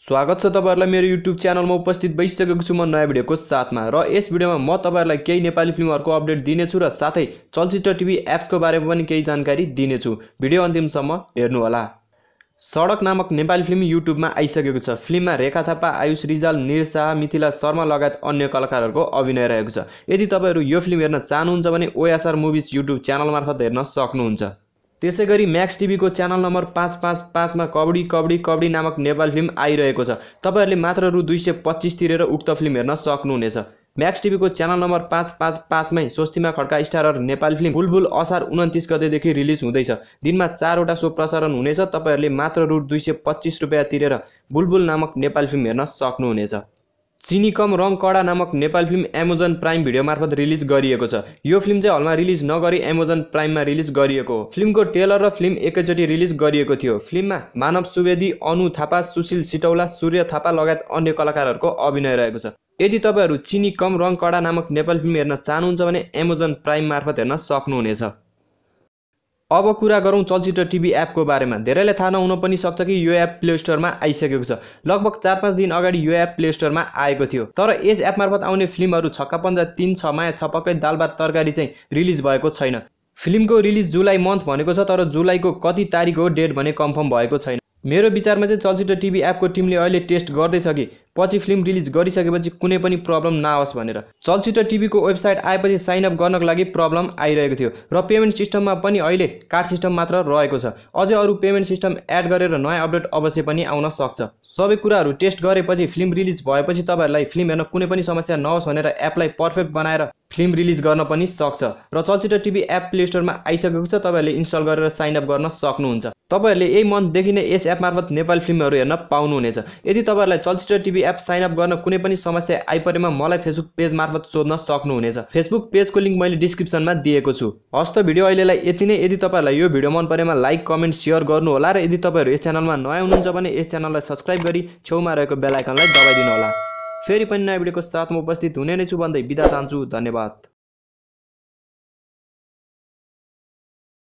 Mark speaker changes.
Speaker 1: स्वागत छ तपाईँहरूलाई मेरो युट्युब च्यानलमा उपस्थित भइसकेको छु म नयाँ भिडियोको साथमा र यस भिडियोमा म तपाईँहरूलाई केही नेपाली फिल्महरूको अपडेट दिनेछु र साथै चलचित्र टिभी एप्सको बारेमा पनि केही जानकारी दिनेछु भिडियो अन्तिमसम्म हेर्नुहोला सडक नामक नेपाली फिल्म युट्युबमा आइसकेको छ फिल्ममा रेखा थापा आयुष रिजाल निर शाह मिथिला शर्मा लगायत अन्य कलाकारहरूको अभिनय रहेको छ यदि तपाईँहरू यो फिल्म हेर्न चाहनुहुन्छ भने ओएसआर मुभिज युट्युब च्यानल मार्फत हेर्न सक्नुहुन्छ त्यसै गरी म्याक्स टिभीको च्यानल नम्बर पाँच पाँच पाँचमा कबडी कबडी कबड्डी नामक नेपाल फिल्म आइरहेको छ तपाईँहरूले मात्र रु दुई सय पच्चिस तिरेर उक्त फिल्म हेर्न सक्नुहुनेछ म्याक्स टिभीको च्यानल नम्बर पाँच पाँच पाँचमै स्वस्तिमा खड्का स्टारर नेपाल फिल्म बुलबुल असार उन्तिस गतेदेखि रिलिज हुँदैछ दिनमा चारवटा सो प्रसारण हुनेछ तपाईँहरूले मात्र रु दुई सय पच्चिस रुपियाँ तिरेर बुलबुल नामक नेपाल फिल्म हेर्न सक्नुहुनेछ चिनी कम रङ कडा नामक Nepal film Amazon prime video मार्फत रिलिज गरिएको छ यो फिल्म चाहिँ हलमा रिलिज नगरी एमाजोन प्राइममा रिलिज गरिएको हो फिल्मको ट्रेलर र फिल्म एकैचोटि रिलिज गरिएको थियो फिल्ममा मानव सुवेदी अनु थापा सुशील सिटौला सूर्य थापा लगायत अन्य कलाकारहरूको अभिनय रहेको छ यदि तपाईँहरू चिनी कम रङ कडा नामक नेपाल फिल्म हेर्न चाहनुहुन्छ भने एमाजोन प्राइम मार्फत हेर्न सक्नुहुनेछ अब कुरा गरौँ चलचित्र टिभी एपको बारेमा धेरैलाई थाहा नहुन पनि सक्छ कि यो एप प्ले स्टोरमा आइसकेको छ लगभग चार पाँच दिन अगाडि यो एप प्ले स्टोरमा आएको थियो तर यस एप मार्फत आउने फिल्महरू छक्का पन्जा तिन छ माया छपक्कै दालभात तरकारी चाहिँ रिलिज भएको छैन फिल्मको रिलिज जुलाई मन्थ भनेको छ तर जुलाईको कति तारिक हो डेट भने कन्फर्म भएको छैन मेरो विचारमा चाहिँ चलचित्र टिभी एपको टिमले अहिले टेस्ट गर्दैछ कि पछि फिल्म रिलिज गरिसकेपछि कुनै पनि प्रब्लम नआओस् भनेर चलचित्र टिभीको वेबसाइट आएपछि साइनअप गर्नको लागि प्रब्लम आइरहेको थियो र पेमेन्ट सिस्टममा पनि अहिले कार्ड सिस्टम मात्र रहेको छ अझै अरू पेमेन्ट सिस्टम एड गरेर नयाँ अपडेट अवश्य पनि आउन सक्छ सबै कुराहरू टेस्ट गरेपछि फिल्म रिलिज भएपछि तपाईँहरूलाई फिल्म हेर्न कुनै पनि समस्या नहोस् भनेर एपलाई पर्फेक्ट बनाएर फिल्म रिलिज गर्न पनि सक्छ र चलचित्र टिभी एप प्ले स्टोरमा आइसकेको छ तपाईँहरूले इन्स्टल गरेर साइनअप गर्न सक्नुहुन्छ तपाईँहरूले यही मन्थदेखि नै यस एप मार्फत नेपाली फिल्महरू हेर्न पाउनुहुनेछ यदि तपाईँहरूलाई चलचित्र टिभी एप साइनअप गर्न कुनै पनि समस्या आइपरेमा मलाई फेसबुक पेज मार्फत सोध्न सक्नुहुनेछ फेसबुक पेजको लिङ्क मैले डिस्क्रिप्सनमा दिएको छु हस्त भिडियो अहिलेलाई यति नै यदि तपाईँहरूलाई यो भिडियो मन परेमा लाइक कमेन्ट सेयर गर्नुहोला र यदि तपाईँहरू यस च्यानलमा नयाँ हुनुहुन्छ भने यस च्यानललाई सब्सक्राइब गरी छेउमा रहेको बेलायकनलाई दबाइदिनुहोला फेरि पनि नयाँ भिडियोको साथमा उपस्थित हुने नै छु भन्दै बिदा चाहन्छु धन्यवाद